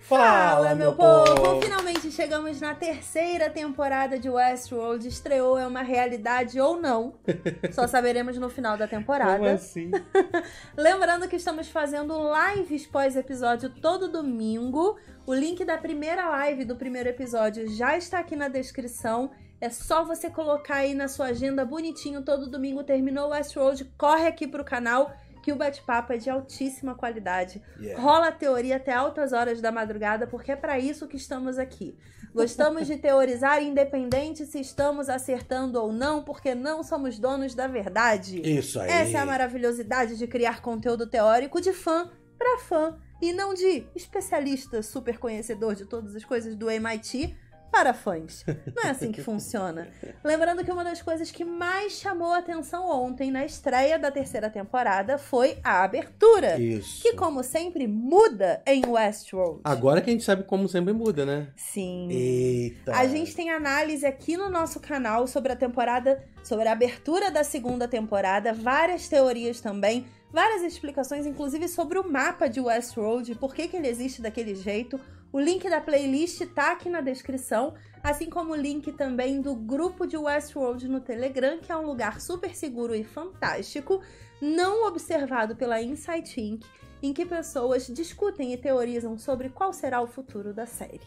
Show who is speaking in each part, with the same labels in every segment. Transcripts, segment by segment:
Speaker 1: Fala, meu povo! povo!
Speaker 2: Finalmente chegamos na terceira temporada de Westworld. Estreou, é uma realidade ou não. Só saberemos no final da temporada. Como assim? Lembrando que estamos fazendo lives pós-episódio todo domingo. O link da primeira live do primeiro episódio já está aqui na descrição. É só você colocar aí na sua agenda bonitinho. Todo domingo terminou Westworld, corre aqui pro canal que o bate-papo é de altíssima qualidade. Yeah. Rola teoria até altas horas da madrugada, porque é para isso que estamos aqui. Gostamos de teorizar independente se estamos acertando ou não, porque não somos donos da verdade. Isso aí. Essa é a maravilhosidade de criar conteúdo teórico de fã para fã e não de especialista super conhecedor de todas as coisas do MIT para fãs. Não é assim que funciona. Lembrando que uma das coisas que mais chamou atenção ontem na estreia da terceira temporada foi a abertura. Isso. Que, como sempre, muda em Westworld.
Speaker 3: Agora que a gente sabe como sempre muda, né? Sim. Eita. A
Speaker 2: gente tem análise aqui no nosso canal sobre a temporada, sobre a abertura da segunda temporada, várias teorias também várias explicações, inclusive sobre o mapa de Westworld, por que, que ele existe daquele jeito. O link da playlist tá aqui na descrição, assim como o link também do grupo de Westworld no Telegram, que é um lugar super seguro e fantástico, não observado pela Insight Inc em que pessoas discutem e teorizam sobre qual será o futuro da série.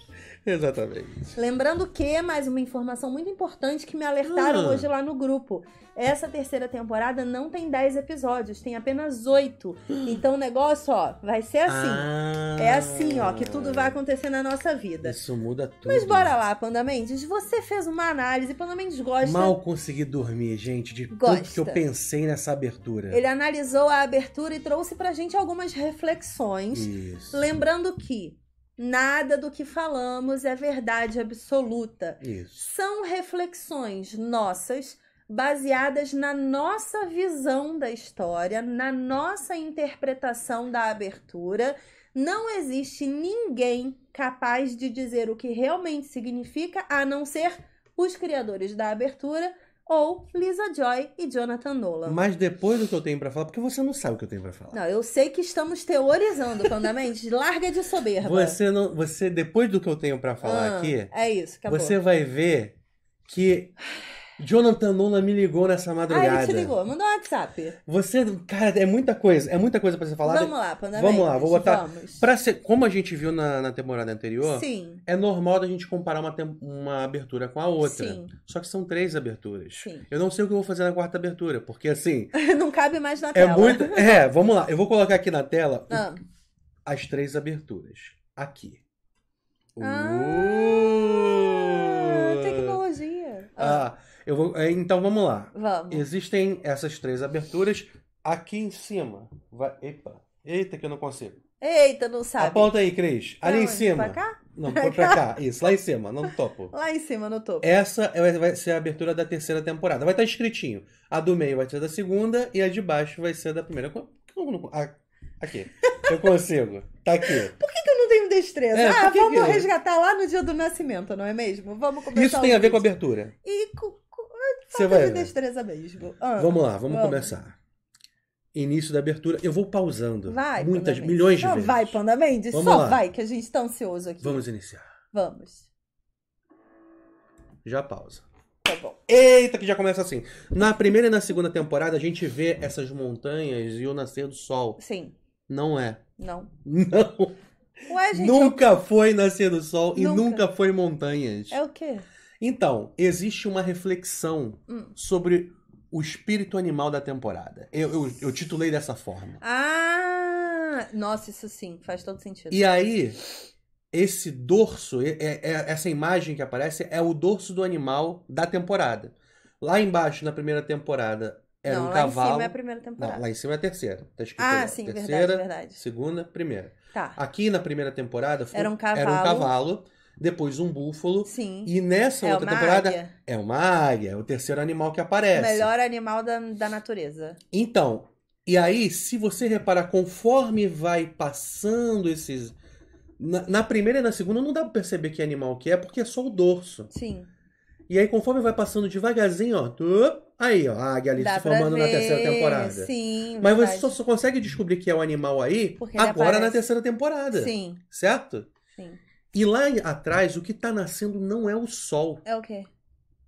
Speaker 2: Exatamente. Lembrando que, mais uma informação muito importante que me alertaram ah. hoje lá no grupo: essa terceira temporada não tem 10 episódios, tem apenas 8. Ah. Então o negócio, ó, vai ser assim. É ah. É assim, ó, que tudo vai
Speaker 3: acontecer na nossa vida. Isso muda tudo. Mas bora
Speaker 2: lá, Panda Mendes. Você fez uma análise, Panda Mendes gosta. Mal
Speaker 3: consegui dormir, gente, de gosta. tudo que eu pensei nessa abertura. Ele
Speaker 2: analisou a abertura e trouxe pra gente algumas reflexões. Isso. Lembrando que nada do que falamos é verdade absoluta. Isso. São reflexões nossas baseadas na nossa visão da história, na nossa interpretação da abertura. Não existe ninguém capaz de dizer o que realmente significa, a não ser os criadores da abertura ou Lisa Joy e Jonathan Nolan. Mas
Speaker 3: depois do que eu tenho para falar, porque você não sabe o que eu tenho para falar.
Speaker 2: Não, eu sei que estamos teorizando, Panda larga de soberba. Você
Speaker 3: não, você depois do que eu tenho para falar ah, aqui, é isso, acabou. Você vai ver que Jonathan Nona me ligou nessa madrugada. Ah, ele te ligou.
Speaker 2: Mandou um WhatsApp.
Speaker 3: Você, cara, é muita coisa. É muita coisa pra você falar. Vamos lá, Pandemia. Vamos lá, vou botar. Vamos. Pra ser, como a gente viu na, na temporada anterior, Sim. é normal da gente comparar uma, uma abertura com a outra. Sim. Só que são três aberturas. Sim. Eu não sei o que eu vou fazer na quarta abertura, porque assim...
Speaker 2: não cabe mais na é tela. Muito,
Speaker 3: é, vamos lá. Eu vou colocar aqui na tela ah. o, as três aberturas. Aqui. Ah, uh... tecnologia. Ah. ah. Eu vou, eh, então vamos lá. Vamos. Existem essas três aberturas aqui em cima. Vai, epa. Eita, que eu não consigo.
Speaker 2: Eita, não sabe. Aponta aí,
Speaker 3: Cris. Pra Ali onde? em cima. Pra cá?
Speaker 2: Não, pra, pra cá.
Speaker 3: Isso, lá em cima, no topo. Lá
Speaker 2: em cima, no topo.
Speaker 3: Essa é, vai ser a abertura da terceira temporada. Vai estar tá escritinho. A do meio vai ser da segunda e a de baixo vai ser da primeira. Ah, aqui. Eu consigo. Tá aqui. Por que, que eu não tenho destreza?
Speaker 2: É, ah, vamos que... resgatar lá no dia do nascimento, não é mesmo? Vamos começar. Isso tem a ver vídeo. com a abertura. E com você vai. De destreza mesmo. Ah, vamos lá, vamos, vamos,
Speaker 3: começar. Início da abertura. Eu vou pausando. Vai. Muitas, milhões de Não, vezes. Vai,
Speaker 2: Panda Mendes. Vamos Só lá. vai, que a gente está ansioso aqui. Vamos iniciar. Vamos.
Speaker 3: Já pausa. Tá bom. Eita, que já começa assim. Na primeira e na segunda temporada, a gente vê essas montanhas e o nascer do sol. Sim. Não é. Não. Não.
Speaker 1: Ué, gente, nunca
Speaker 3: eu... foi nascer do sol nunca. e nunca foi montanhas. É o quê? Então, existe uma reflexão hum. sobre o espírito animal da temporada. Eu, eu, eu, titulei dessa forma.
Speaker 2: Ah! Nossa, isso sim, faz todo sentido. E
Speaker 3: aí, esse dorso, é, é, essa imagem que aparece é o dorso do animal da temporada. Lá embaixo, na primeira temporada, era Não, um lá cavalo. Lá em cima é a primeira temporada. Não, lá em cima é a terceira. Tá escrito ah, lá. sim, terceira, verdade, verdade. Segunda, primeira. Tá. Aqui na primeira temporada foi, era, um cavalo. era um cavalo depois um búfalo. Sim. E nessa é outra temporada águia. é uma águia, é o terceiro animal que aparece. O
Speaker 2: melhor animal da, da natureza.
Speaker 3: Então, e aí, se você reparar, conforme vai passando esses. Na, na primeira e na segunda não dá pra perceber que animal que é, porque é só o dorso. Sim. E aí, conforme vai passando devagarzinho, ó. Tu, aí, ó, a águia ali Dá se formando na terceira temporada. Sim. Mas verdade. você só, só, consegue descobrir que é o um animal aí Porque agora na terceira temporada. Sim. Certo? Sim. E lá atrás, o que está nascendo não é o sol. É o quê?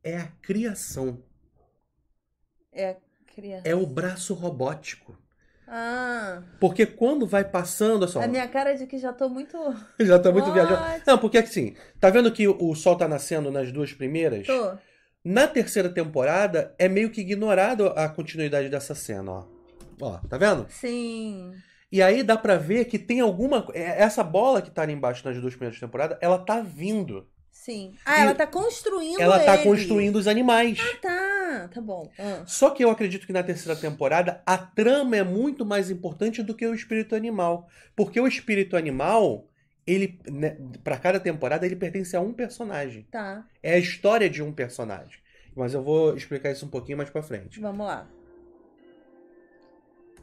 Speaker 3: É a criação.
Speaker 1: É a criação. É
Speaker 3: o braço robótico.
Speaker 2: Ah.
Speaker 3: Porque quando vai passando, só. A minha
Speaker 2: cara é de que já tô muito.
Speaker 3: já tá muito viajando. Não, porque assim, tá vendo que o sol tá nascendo nas duas primeiras? Tô. Na terceira temporada, é meio que ignorado a continuidade dessa cena, ó. Ó, tá vendo?
Speaker 1: Sim.
Speaker 3: E aí dá para ver que tem alguma. É, essa bola que tá ali embaixo nas duas primeiras temporadas, ela tá vindo.
Speaker 1: Sim. Ah, e ela tá construindo. Ela tá ele. construindo os
Speaker 3: animais. Ah,
Speaker 2: tá. Tá bom. Ah.
Speaker 3: Só que eu acredito que na terceira temporada a trama é muito mais importante do que o espírito animal. Porque o espírito animal, ele. Né, para cada temporada, ele pertence a um personagem. Tá. É a história de um personagem. Mas eu vou explicar isso um pouquinho mais pra frente. Vamos lá.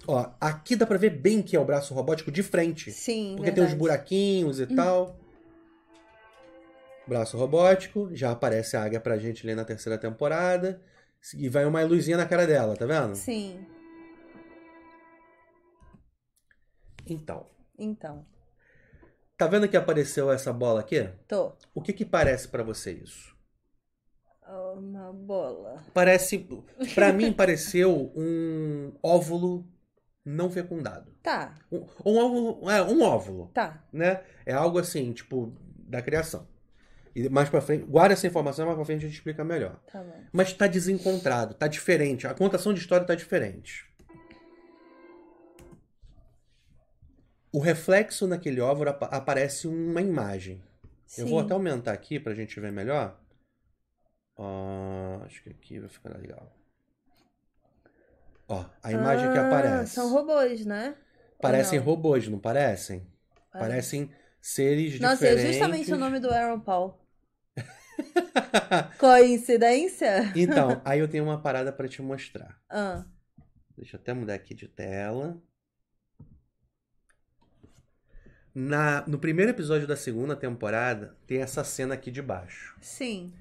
Speaker 3: Ó, aqui dá pra ver bem que é o braço robótico de frente.
Speaker 1: Sim. Porque verdade. tem uns
Speaker 3: buraquinhos e hum. tal. Braço robótico. Já aparece a águia pra gente ali na terceira temporada. E vai uma luzinha na cara dela, tá vendo? Sim. Então. Então. Tá vendo que apareceu essa bola aqui? Tô. O que que parece para você isso?
Speaker 2: Uma bola.
Speaker 3: Parece, para mim pareceu um óvulo não fecundado. Tá. Um, um óvulo, é, um óvulo. Tá. Né? É algo assim, tipo, da criação. E mais para frente, guarda essa informação, mais para frente a gente explica melhor. Tá bom. Mas tá desencontrado, tá diferente. A contação de história tá diferente. O reflexo naquele óvulo ap aparece uma imagem. Sim. Eu vou até aumentar aqui pra gente ver melhor. Uh, acho que aqui vai ficar legal. Ó, a ah, imagem ah, que aparece. São
Speaker 2: robôs, né? Parecem
Speaker 3: não? robôs, não parecem? Parece. Parecem seres Nossa, diferentes. Nossa, é justamente o
Speaker 2: nome do Aaron Paul. Coincidência?
Speaker 1: Então,
Speaker 3: aí eu tenho uma parada para te mostrar. Ah. Deixa eu até mudar aqui de tela. Na, no primeiro episódio da segunda temporada, tem essa cena aqui de baixo. Sim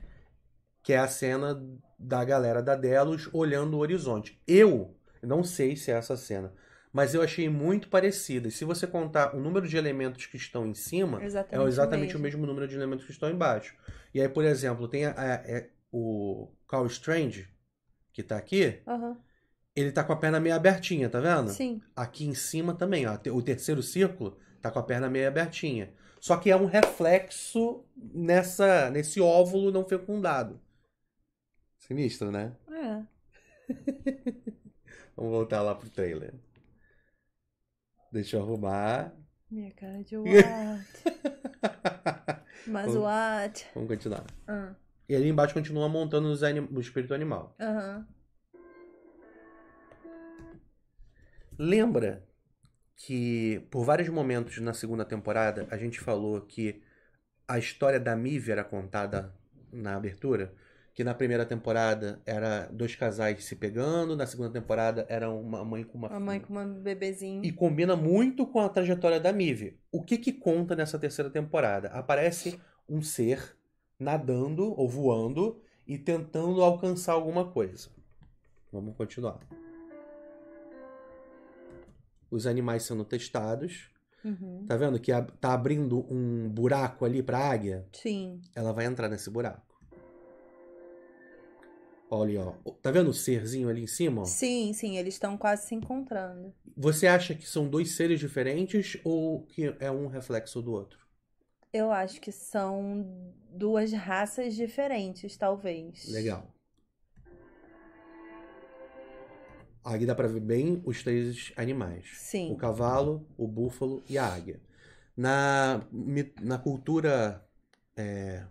Speaker 3: que é a cena da galera da Delos olhando o horizonte. Eu não sei se é essa cena, mas eu achei muito parecida. E se você contar o número de elementos que estão em cima, exatamente é exatamente mesmo. o mesmo número de elementos que estão embaixo. E aí, por exemplo, tem a, a, a, é o Carl Strange, que está aqui. Uhum. Ele está com a perna meio abertinha, tá vendo? Sim. Aqui em cima também, ó. O terceiro círculo está com a perna meio abertinha. Só que é um reflexo nessa, nesse óvulo não fecundado. Sinistro, né?
Speaker 1: É.
Speaker 3: Vamos voltar lá pro trailer. Deixa eu arrumar.
Speaker 1: Minha cara de what? Mas Vamos- what? Vamos
Speaker 3: continuar. Ah, E ali embaixo continua montando os anim... o espírito animal. Aham. Lembra que por vários momentos na segunda temporada a gente falou que a história da Mive era contada na abertura? que na primeira temporada era dois casais se pegando, na segunda temporada era uma mãe com uma, uma mãe
Speaker 1: com uma
Speaker 2: bebezinho. E
Speaker 3: combina muito com a trajetória da Mive. O que que conta nessa terceira temporada? Aparece um ser nadando ou voando e tentando alcançar alguma coisa. Vamos continuar. Os animais sendo testados. Uhum. Tá vendo que tá abrindo um buraco ali pra águia? Sim. Ela vai entrar nesse buraco. Olha, ó. Tá vendo o serzinho ali em cima? ó?
Speaker 2: Sim, sim, eles estão quase se encontrando.
Speaker 3: Você acha que são dois seres diferentes ou que é um reflexo do outro?
Speaker 2: Eu acho que são duas raças diferentes, talvez.
Speaker 3: Legal. Aqui dá pra ver bem os três animais. Sim. O cavalo, o búfalo e a águia. Na, na cultura é,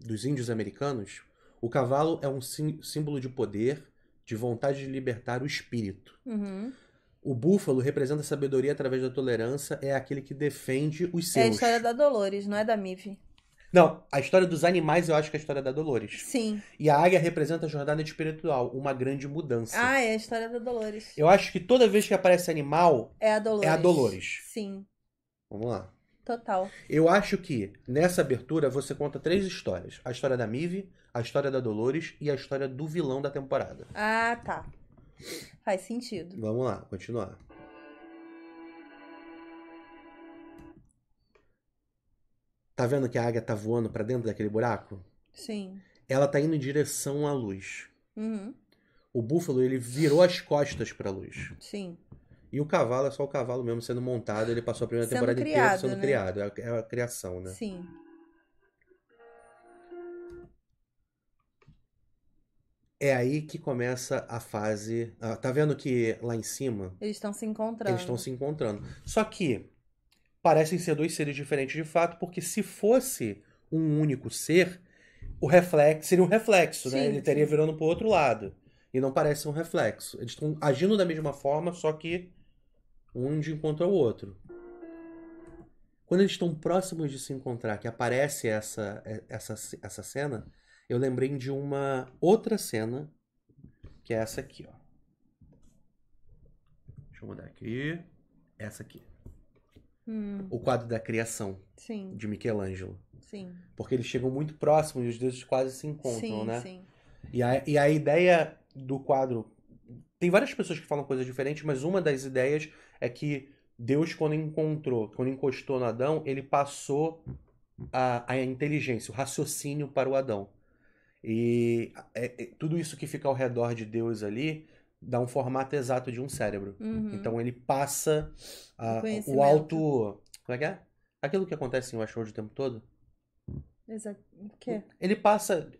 Speaker 3: dos índios americanos, o cavalo é um sim, símbolo de poder, de vontade de libertar o espírito. Uhum. O búfalo representa a sabedoria através da tolerância, é aquele que defende os seus. É a história
Speaker 2: da Dolores, não é da Mive.
Speaker 3: Não, a história dos animais eu acho que é a história da Dolores. Sim. E a águia representa a jornada espiritual, uma grande mudança. Ah,
Speaker 2: é a história da Dolores.
Speaker 3: Eu acho que toda vez que aparece animal. É a Dolores. É a Dolores. Sim. Vamos lá. Total. Eu acho que nessa abertura você conta três histórias: a história da Mive, a história da Dolores e a história do vilão da temporada.
Speaker 2: Ah, tá. Faz sentido.
Speaker 3: Vamos lá, continuar. Tá vendo que a águia tá voando para dentro daquele buraco? Sim. Ela tá indo em direção à luz. Uhum. O búfalo ele virou as costas para a luz. Sim. E o cavalo é só o cavalo mesmo sendo montado, ele passou a primeira sendo temporada criado, inteira sendo né? criado. É a, é a criação, né? Sim. É aí que começa a fase. Ah, tá vendo que lá em cima.
Speaker 2: Eles estão se encontrando.
Speaker 3: Eles estão se encontrando. Só que parecem ser dois seres diferentes de fato, porque se fosse um único ser, o reflexo seria um reflexo, né? sim, né? Ele estaria virando pro outro lado. E não parece um reflexo. Eles estão agindo da mesma forma, só que um de encontro ao outro. Quando eles estão próximos de se encontrar, que aparece essa, é, essa, essa cena, eu lembrei de uma outra cena, que é essa aqui, ó. Deixa eu mudar aqui. Essa aqui. Hum. O quadro da criação. Sim. De Michelangelo. Sim. Porque eles chegam muito próximos e os deuses quase se encontram, sim, né? Sim. E a, e a ideia do quadro. Tem várias pessoas que falam coisas diferentes, mas uma das ideias é que Deus, quando encontrou, quando encostou no Adão, ele passou a, a inteligência, o raciocínio para o Adão. E é, é, tudo isso que fica ao redor de Deus ali dá um formato exato de um cérebro. Uhum. Então ele passa a, o, o alto. Como é que é? Aquilo que acontece em Westworld o tempo todo.
Speaker 1: Exato. O quê?
Speaker 3: Ele passa.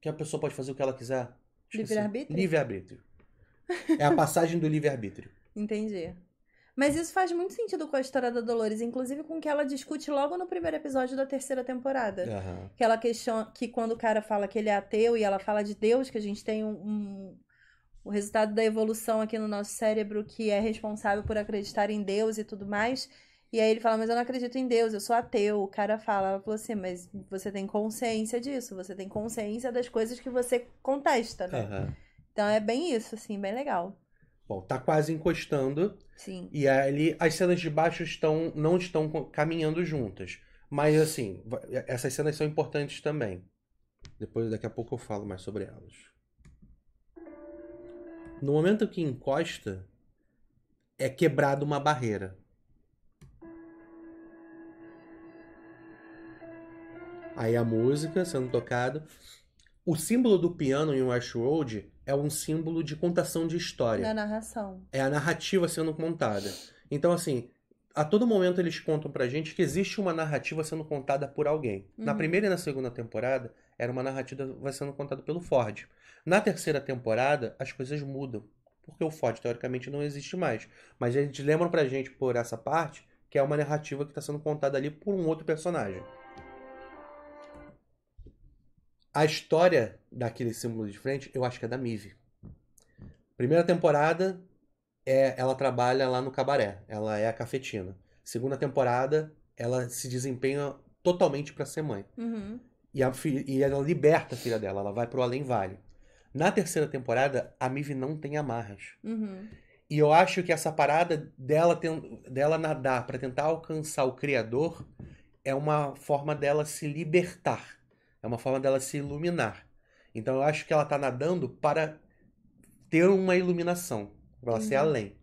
Speaker 3: Que a pessoa pode fazer o que ela quiser.
Speaker 1: Livre-arbítrio?
Speaker 3: Livre-arbítrio. É a passagem do livre-arbítrio.
Speaker 1: Entendi.
Speaker 2: Mas isso faz muito sentido com a história da Dolores, inclusive com o que ela discute logo no primeiro episódio da terceira temporada. Uhum. Que ela questiona que quando o cara fala que ele é ateu e ela fala de Deus, que a gente tem um, um o resultado da evolução aqui no nosso cérebro que é responsável por acreditar em Deus e tudo mais. E aí ele fala, mas eu não acredito em Deus, eu sou ateu. O cara fala, ela falou assim, mas você tem consciência disso, você tem consciência das coisas que você contesta, né? Uhum. Então é bem isso, assim, bem legal.
Speaker 3: Bom, tá quase encostando. Sim. E ali as cenas de baixo estão não estão caminhando juntas. Mas assim, essas cenas são importantes também. Depois daqui a pouco eu falo mais sobre elas. No momento que encosta, é quebrada uma barreira. Aí a música sendo tocada. O símbolo do piano em Westworld é um símbolo de contação de história. Da
Speaker 2: narração.
Speaker 3: É a narrativa sendo contada. Então, assim, a todo momento eles contam pra gente que existe uma narrativa sendo contada por alguém. Uhum. Na primeira e na segunda temporada, era uma narrativa sendo contada pelo Ford. Na terceira temporada, as coisas mudam. Porque o Ford, teoricamente, não existe mais. Mas eles lembram pra gente, por essa parte, que é uma narrativa que está sendo contada ali por um outro personagem. A história daquele símbolo de frente, eu acho que é da Mive. Primeira temporada, é, ela trabalha lá no cabaré, ela é a cafetina. Segunda temporada, ela se desempenha totalmente para ser mãe. Uhum. E, a, e ela liberta a filha dela, ela vai pro Além Vale. Na terceira temporada, a Mive não tem amarras. Uhum. E eu acho que essa parada dela, dela nadar para tentar alcançar o Criador é uma forma dela se libertar. É uma forma dela se iluminar. Então eu acho que ela está nadando para ter uma iluminação, para ela uhum. ser além.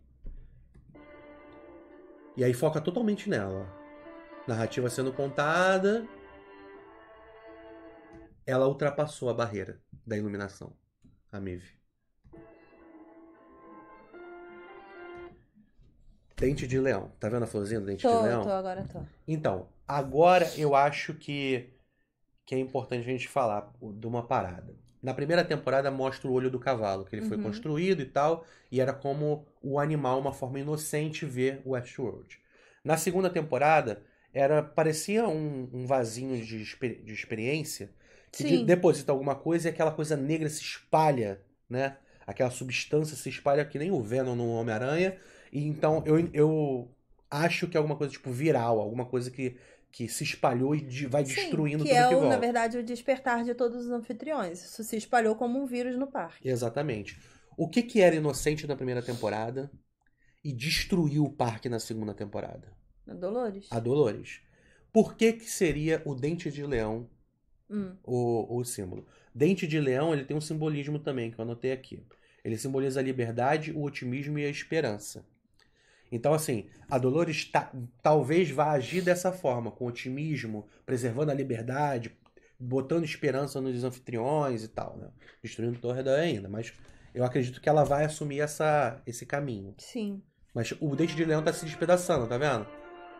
Speaker 3: E aí foca totalmente nela. Narrativa sendo contada. Ela ultrapassou a barreira da iluminação, a Mive. Dente de leão. Tá vendo a florzinha do dente tô, de leão? Tô, agora tô. Então, agora eu acho que que é importante a gente falar de uma parada. Na primeira temporada mostra o olho do cavalo, que ele uhum. foi construído e tal, e era como o animal, uma forma inocente, ver Westworld. Na segunda temporada, era parecia um, um vasinho de, de experiência, que de, deposita alguma coisa e aquela coisa negra se espalha, né? Aquela substância se espalha que nem o Venom no Homem-Aranha. E então eu, eu acho que é alguma coisa tipo viral, alguma coisa que que se espalhou e vai Sim, destruindo que tudo é que o, volta. na
Speaker 2: verdade, o despertar de todos os anfitriões. Isso se espalhou como um vírus no parque.
Speaker 3: Exatamente. O que, que era inocente na primeira temporada e destruiu o parque na segunda temporada?
Speaker 2: A Dolores. A
Speaker 3: Dolores. Por que, que seria o dente de leão hum. o, o símbolo? Dente de leão ele tem um simbolismo também que eu anotei aqui. Ele simboliza a liberdade, o otimismo e a esperança. Então, assim, a Dolores talvez vá agir dessa forma, com otimismo, preservando a liberdade, botando esperança nos anfitriões e tal, né? Destruindo da ainda, mas eu acredito que ela vai assumir essa, esse caminho. Sim. Mas o Dente de Leão tá se despedaçando, tá vendo?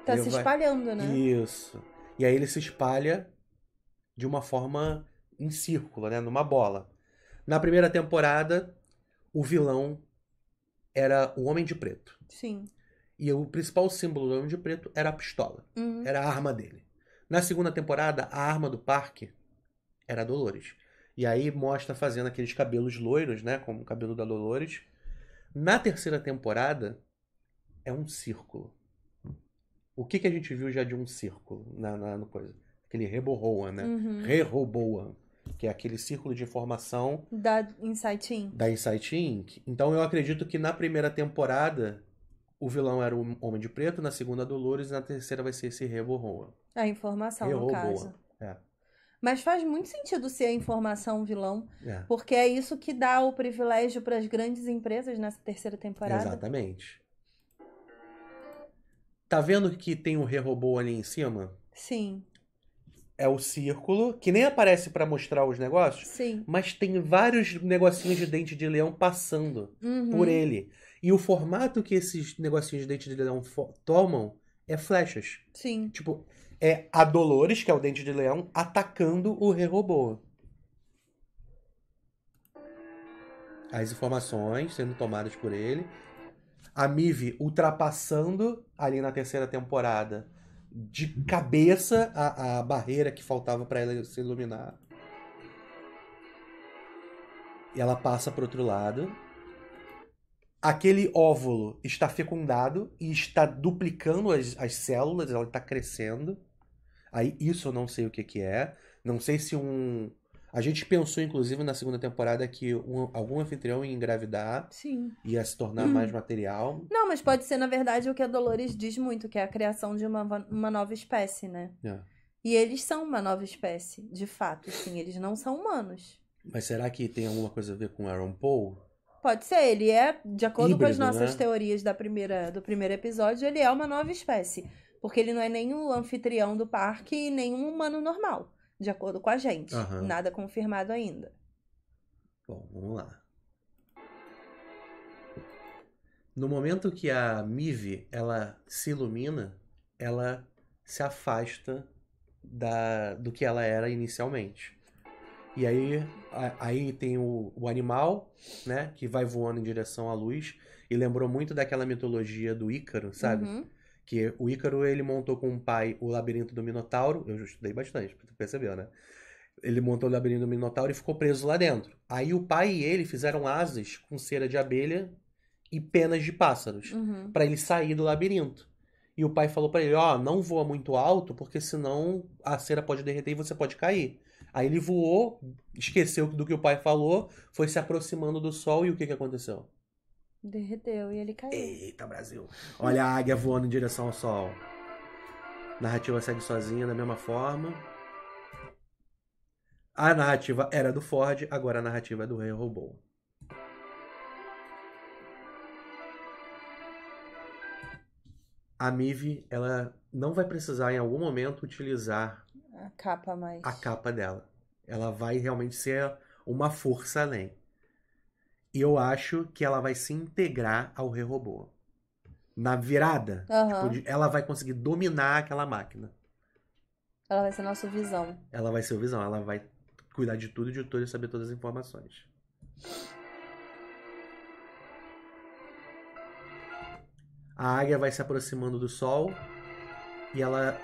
Speaker 3: Tá ele se vai... espalhando, né? Isso. E aí ele se espalha de uma forma em círculo, né? Numa bola. Na primeira temporada, o vilão era o Homem de Preto. Sim. E o principal símbolo do Homem de Preto era a pistola. Uhum. Era a arma dele. Na segunda temporada, a arma do parque era a Dolores. E aí mostra fazendo aqueles cabelos loiros, né? Como o cabelo da Dolores. Na terceira temporada, é um círculo. O que, que a gente viu já de um círculo na, na no coisa? Aquele reborroa, né? Uhum. Reroboa. Que é aquele círculo de informação.
Speaker 2: Da Insight In.
Speaker 3: Da Insight Inc. Então eu acredito que na primeira temporada o vilão era o Homem de Preto, na segunda Dolores, e na terceira vai ser esse Reborroa.
Speaker 2: É, a informação, no caso. É. Mas faz muito sentido ser a informação vilão, é. porque é isso que dá o privilégio para as grandes empresas nessa terceira temporada.
Speaker 3: Exatamente. Tá vendo que tem um Rerobô ali em cima? Sim. É o círculo, que nem aparece para mostrar os negócios. Sim. Mas tem vários negocinhos de dente de leão passando uhum. por ele. E o formato que esses negocinhos de dente de leão tomam é flechas. Sim. Tipo, é a Dolores, que é o dente de leão, atacando o rei robô As informações sendo tomadas por ele. A Mive ultrapassando ali na terceira temporada de cabeça a, a barreira que faltava para ela se iluminar. E ela passa pro outro lado aquele óvulo está fecundado e está duplicando as, as células, ela está crescendo. Aí isso eu não sei o que, que é. Não sei se um. A gente pensou, inclusive, na segunda temporada que um, algum anfitrião ia engravidar. Sim. Ia se tornar hum. mais material.
Speaker 2: Não, mas pode ser, na verdade, o que a Dolores diz muito, que é a criação de uma, uma nova espécie, né? É. E eles são uma nova espécie, de fato, sim. Eles não são humanos.
Speaker 3: Mas será que tem alguma coisa a ver com Aaron Paul?
Speaker 2: Pode ser, ele é, de acordo Híbrido, com as nossas né? teorias da primeira, do primeiro episódio, ele é uma nova espécie. Porque ele não é nenhum anfitrião do parque e nenhum humano normal, de acordo com a gente. Uhum. Nada confirmado ainda.
Speaker 3: Bom, vamos lá. No momento que a Mive ela se ilumina, ela se afasta da, do que ela era inicialmente. E aí, a, aí tem o, o animal, né? Que vai voando em direção à luz. E lembrou muito daquela mitologia do Ícaro, sabe? Uhum. Que o Ícaro, ele montou com o pai o labirinto do Minotauro. Eu estudei bastante, tu percebeu, né? Ele montou o labirinto do Minotauro e ficou preso lá dentro. Aí o pai e ele fizeram asas com cera de abelha e penas de pássaros uhum. para ele sair do labirinto. E o pai falou para ele: "Ó, oh, não voa muito alto, porque senão a cera pode derreter e você pode cair. Aí ele voou, esqueceu do que o pai falou, foi se aproximando do sol e o que, que aconteceu?
Speaker 1: Derreteu e ele caiu.
Speaker 3: Eita, Brasil! Olha a águia voando em direção ao sol. Narrativa segue sozinha da mesma forma. A narrativa era do Ford, agora a narrativa é do Rei Robô. A Mive ela não vai precisar em algum momento utilizar
Speaker 1: a capa mais. A
Speaker 3: capa dela. Ela vai realmente ser uma força além. E eu acho que ela vai se integrar ao Rei Robô. Na virada, uhum. tipo, ela vai conseguir dominar aquela máquina.
Speaker 2: Ela vai ser nosso visão.
Speaker 3: Ela vai ser o visão, ela vai cuidar de tudo e de tudo e saber todas as informações. A águia vai se aproximando do sol e ela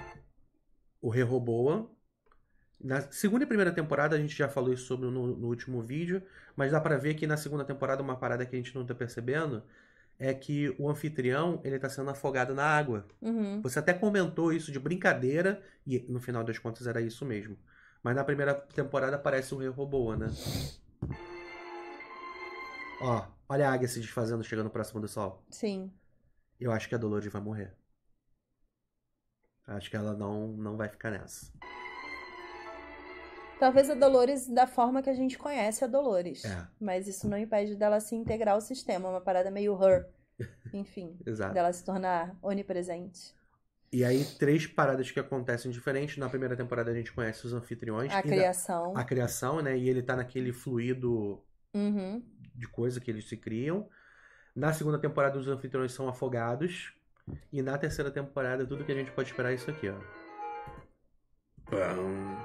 Speaker 3: o Rehoboam. Na segunda e primeira temporada a gente já falou isso sobre no, no último vídeo, mas dá para ver que na segunda temporada uma parada que a gente não tá percebendo é que o anfitrião ele tá sendo afogado na água. Uhum. Você até comentou isso de brincadeira e no final das contas era isso mesmo. Mas na primeira temporada aparece o Rehoboam, né? Ó, olha a águia se desfazendo, chegando próximo do sol. Sim. Eu acho que a Dolores vai morrer. Acho que ela não, não vai ficar nessa.
Speaker 2: Talvez a Dolores da forma que a gente conhece a Dolores. É. Mas isso não impede dela se integrar ao sistema. Uma parada meio her. Enfim. dela se tornar onipresente.
Speaker 3: E aí, três paradas que acontecem diferentes. Na primeira temporada, a gente conhece os anfitriões. A criação. a criação, né? E ele tá naquele fluido uhum. de coisa que eles se criam. Na segunda temporada, os anfitriões são afogados e na terceira temporada, tudo que a gente pode esperar é isso aqui, ó. Pão.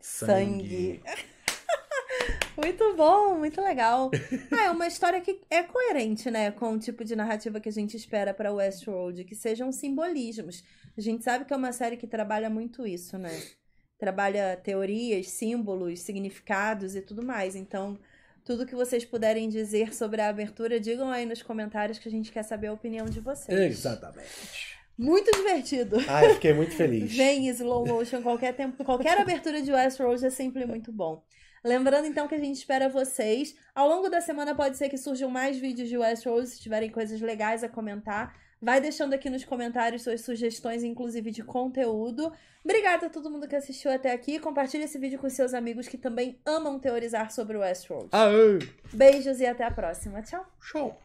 Speaker 3: Sangue. Sangue.
Speaker 2: muito bom, muito legal. Ah, é uma história que é coerente, né, com o tipo de narrativa que a gente espera para Westworld, que sejam simbolismos. A gente sabe que é uma série que trabalha muito isso, né? Trabalha teorias, símbolos, significados e tudo mais. Então, tudo que vocês puderem dizer sobre a abertura, digam aí nos comentários que a gente quer saber a opinião de vocês.
Speaker 3: Exatamente.
Speaker 2: Muito divertido. Ai, ah,
Speaker 3: fiquei muito feliz.
Speaker 2: Vem slow motion, qualquer, tempo, qualquer abertura de Westworld é sempre muito bom. Lembrando então que a gente espera vocês. Ao longo da semana pode ser que surjam mais vídeos de Westworld, se tiverem coisas legais a comentar. Vai deixando aqui nos comentários suas sugestões, inclusive de conteúdo. Obrigada a todo mundo que assistiu até aqui. Compartilhe esse vídeo com seus amigos que também amam teorizar sobre o Westworld. Aê. Beijos e até a próxima. Tchau. Show.